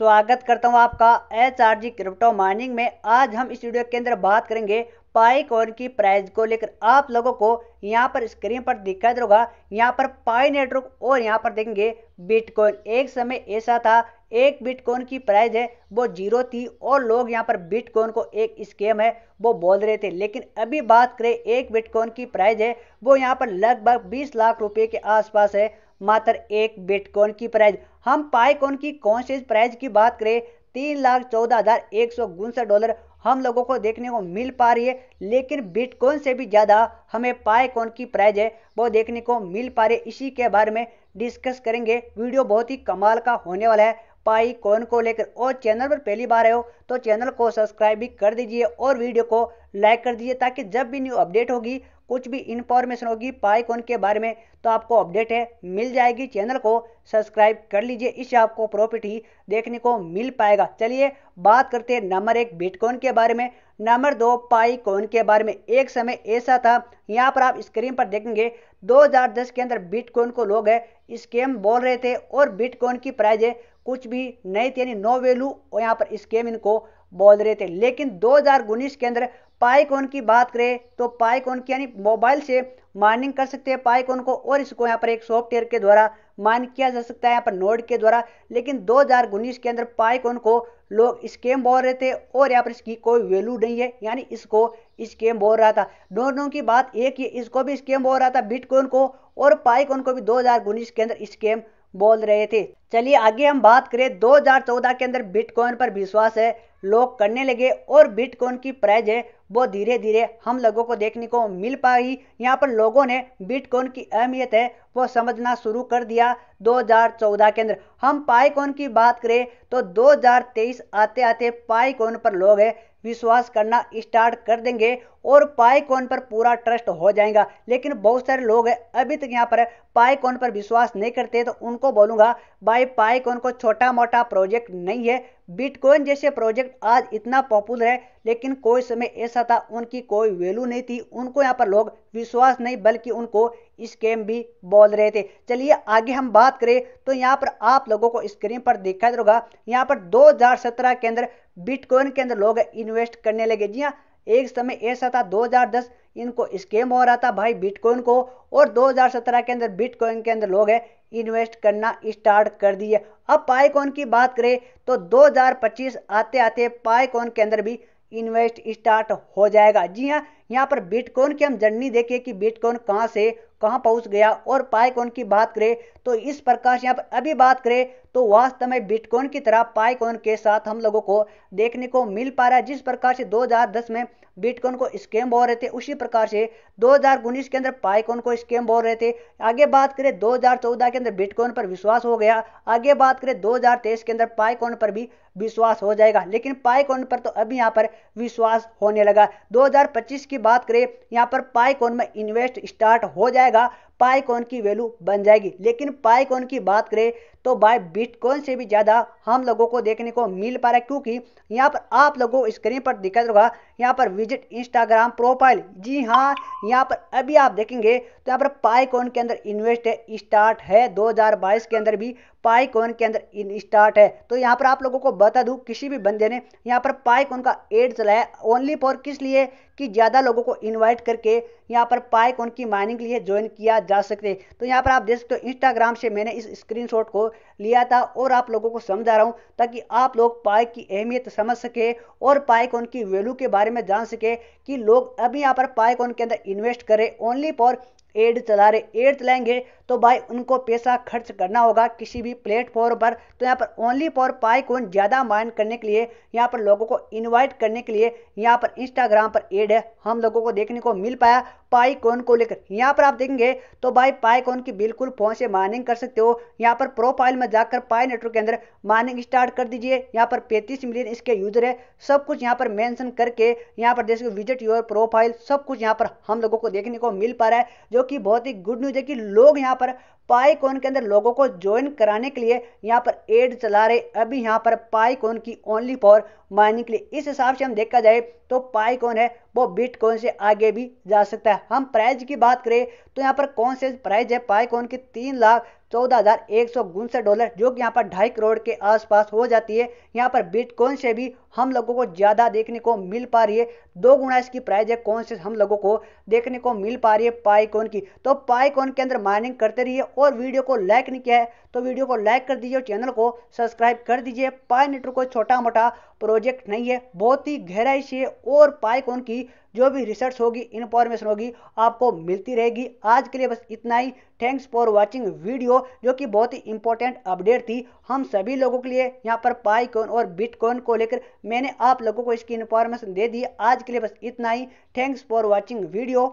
स्वागत करता हूं आपका H R G crypto mining में आज हम स्टूडियो के अंदर बात करेंगे पाई कॉइन की प्राइस को लेकर आप लोगों को यहाँ पर स्क्रीन पर दिखाई दे होगा पर पाई नेटवर्क और यहाँ पर देखेंगे बिटकॉइन एक समय ऐसा था एक बिटकॉइन की प्राइस है वो जीरो थी और लोग यहाँ पर बिटकॉइन को एक स्केम है वो बोल रहे थे लेकिन अभी बात करें एक बिटकॉइन की प्राइस है वो यहाँ पर लगभग 20 लाख रुपए के आसपास है मात्र एक बिटकॉइन की प्राइज हम पाईकॉन की से प्राइज की बात करें तीन लाख चौदह हजार एक सौ उनसठ डॉलर हम लोगों को देखने को मिल पा रही है लेकिन बिटकॉइन से भी ज़्यादा हमें पाईकॉइन की प्राइज है वो देखने को मिल पा रही है इसी के बारे में डिस्कस करेंगे वीडियो बहुत ही कमाल का होने वाला है पाई कौन को लेकर और चैनल पर पहली बार आए हो तो चैनल को सब्सक्राइब भी कर दीजिए और वीडियो को लाइक कर दीजिए ताकि जब भी न्यू अपडेट होगी कुछ भी इन्फॉर्मेशन होगी पाईकॉन के बारे में तो आपको अपडेट है मिल जाएगी चैनल को सब्सक्राइब कर लीजिए इससे आपको प्रॉफिट ही देखने को मिल पाएगा चलिए बात करते हैं नंबर एक बिटकॉइन के बारे में नंबर दो पाई कॉइन के बारे में एक समय ऐसा था यहाँ पर आप स्क्रीन पर देखेंगे 2010 के अंदर बिटकॉइन को लोग है स्केम बोल रहे थे और बिटकॉइन की प्राइज कुछ भी नहीं थी यानी नो वैल्यू और यहाँ पर स्केम इनको बोल रहे थे लेकिन दो के अंदर पाइकोन की बात करें तो पाइकोन की यानी मोबाइल से माइनिंग कर सकते हैं पाइकोन को और इसको यहाँ पर एक सॉफ्टवेयर के द्वारा माइन किया जा सकता है यहाँ पर नोड के द्वारा लेकिन दो के अंदर पाइकोन को लोग स्केम बोल रहे थे और यहाँ पर इसकी कोई वैल्यू नहीं है यानी इसको स्केम बोल रहा था दोनों की बात एक ही इसको भी स्केम बोल रहा था बिटकॉइन को और पाइकोन को भी दो के अंदर स्केम बोल रहे थे चलिए आगे हम बात करें 2014 के अंदर बिटकॉइन पर विश्वास है लोग करने लगे और बिटकॉइन की प्राइज है वो धीरे धीरे हम लोगों को देखने को मिल पाई यहाँ पर लोगों ने बिटकॉइन की अहमियत है वो समझना शुरू कर दिया 2014 के अंदर हम पाईकॉन की बात करें तो 2023 आते आते पाईकॉन पर लोग है विश्वास करना स्टार्ट कर देंगे और पाईकॉन पर पूरा ट्रस्ट हो जाएगा लेकिन बहुत सारे लोग अभी तक यहाँ पर पाईकॉन पर विश्वास नहीं करते तो उनको बोलूँगा भाई पाईकॉन को छोटा मोटा प्रोजेक्ट नहीं है बिटकॉइन जैसे प्रोजेक्ट आज इतना पॉपुलर है लेकिन कोई समय ऐसा था उनकी कोई वैल्यू नहीं थी उनको यहाँ पर लोग विश्वास नहीं बल्कि उनको स्कैम भी बोल रहे थे चलिए आगे हम बात करें तो यहाँ पर आप लोगों को स्क्रीन पर देखा होगा यहाँ पर 2017 के अंदर बिटकॉइन के अंदर लोग इन्वेस्ट करने लगे जी हाँ एक समय ऐसा था 2010 इनको स्कैम हो रहा था भाई बिटकॉइन को और 2017 के अंदर बिटकॉइन के अंदर लोग है इन्वेस्ट करना स्टार्ट कर दिए अब पाइकॉन की बात करें तो 2025 आते आते पाईकॉन के अंदर भी इन्वेस्ट स्टार्ट हो जाएगा जी हाँ यहाँ पर बिटकॉइन की हम जर्नी देखें कि बिटकॉइन कहाँ से कहाँ पहुँच गया और पाइकॉन की बात करें तो इस प्रकार से यहाँ पर अभी बात करें तो वास्तव में बिटकॉइन की तरह पाइकॉन के साथ हम लोगों को देखने को मिल पा रहा है जिस प्रकार से 2010 में बिटकॉइन को स्कैम बोल रहे थे उसी प्रकार से 2019 के अंदर पाइकॉन को स्कैम बोल रहे थे आगे बात करें 2014 के अंदर बिटकॉइन पर विश्वास हो गया आगे बात करें 2023 के अंदर पाइकॉन पर भी विश्वास हो जाएगा लेकिन पाइकॉन पर तो अभी यहाँ पर विश्वास होने लगा दो की बात करें यहाँ पर पाईकॉन में इन्वेस्ट स्टार्ट हो जाएगा पाई कॉइन की वैल्यू बन जाएगी लेकिन पाई कॉइन की बात करें तो बाय बिटकॉइन से भी ज़्यादा हम लोगों को देखने को मिल पा रहा है क्योंकि यहाँ पर आप लोगों को स्क्रीन पर दिखा होगा यहाँ पर विजिट इंस्टाग्राम प्रोफाइल जी हाँ यहाँ पर अभी आप देखेंगे तो यहाँ पर पाई कॉइन के अंदर इन्वेस्ट है स्टार्ट है 2022 के अंदर भी पाई कॉइन के अंदर इन स्टार्ट है तो यहाँ पर आप लोगों को बता दूँ किसी भी बंदे ने यहाँ पर पाई कॉइन का एड चलाया ओनली फॉर किस लिए कि ज़्यादा लोगों को इन्वाइट करके यहाँ पर पाई कॉइन की माइनिंग लिए ज्वाइन किया जा सकते हैं तो यहाँ पर आप देख सकते हो इंस्टाग्राम से मैंने इस स्क्रीन को लिया था और आप लोगों को समझा रहा हूँ ताकि आप लोग पाए की अहमियत समझ सके और पाएकॉन की वैल्यू के बारे में जान सके कि लोग अभी यहाँ पर पाएकॉन के अंदर इन्वेस्ट करें ओनली फॉर एड चला रहे एड चलाएंगे तो भाई उनको पैसा खर्च करना होगा किसी भी प्लेटफॉर्म पर तो यहाँ पर ओनली फॉर पाई ज़्यादा माइन करने के लिए यहाँ पर लोगों को इनवाइट करने के लिए यहाँ पर इंस्टाग्राम पर एड है हम लोगों को देखने को मिल पाया पाई को लेकर यहाँ पर आप देखेंगे तो भाई पाई की बिल्कुल फोन से माइनिंग कर सकते हो यहाँ पर प्रोफाइल में जाकर पाई नेटवर्क के अंदर माइनिंग स्टार्ट कर दीजिए यहाँ पर पैंतीस मिलियन इसके यूजर है सब कुछ यहाँ पर मैंसन करके यहाँ पर देख विजिट योर प्रोफाइल सब कुछ यहाँ पर हम लोगों को देखने को मिल पा रहा है जो जो कि बहुत ही गुड न्यूज़ है कि लोग यहाँ पर पाईकॉन के अंदर लोगों को ज्वाइन कराने के लिए यहाँ पर एड चला रहे अभी यहाँ पर पाईकॉन की ओनली फॉर माइनिंग के लिए इस हिसाब से हम देखा जाए तो पाईकॉन है वो बिटकॉइन से आगे भी जा सकता है हम प्राइज की बात करें तो यहाँ पर कौन से प्राइज है पाईकॉन की तीन लाख चौदह हज़ार एक सौ उनसठ डॉलर जो कि यहाँ पर ढाई करोड़ के आसपास हो जाती है यहाँ पर बिटकॉइन से भी हम लोगों को ज़्यादा देखने को मिल पा रही है दो गुणा इसकी प्राइज है कौन से हम लोगों को देखने को मिल पा रही है पाईकॉन की तो पाईकॉन के अंदर माइनिंग करते रहिए और वीडियो को लाइक नहीं किया है तो वीडियो को लाइक कर दीजिए और चैनल को सब्सक्राइब कर दीजिए पाई नेटवर्क कोई छोटा मोटा प्रोजेक्ट नहीं है बहुत ही गहराई से और पाई कौन की जो भी रिसर्च होगी इन्फॉर्मेशन होगी आपको मिलती रहेगी आज के लिए बस इतना ही थैंक्स फॉर वॉचिंग वीडियो जो कि बहुत ही इंपॉर्टेंट अपडेट थी हम सभी लोगों के लिए यहाँ पर पाई कौन और बिटकॉइन को लेकर मैंने आप लोगों को इसकी इन्फॉर्मेशन दे दी आज के लिए बस इतना ही थैंक्स फॉर वॉचिंग वीडियो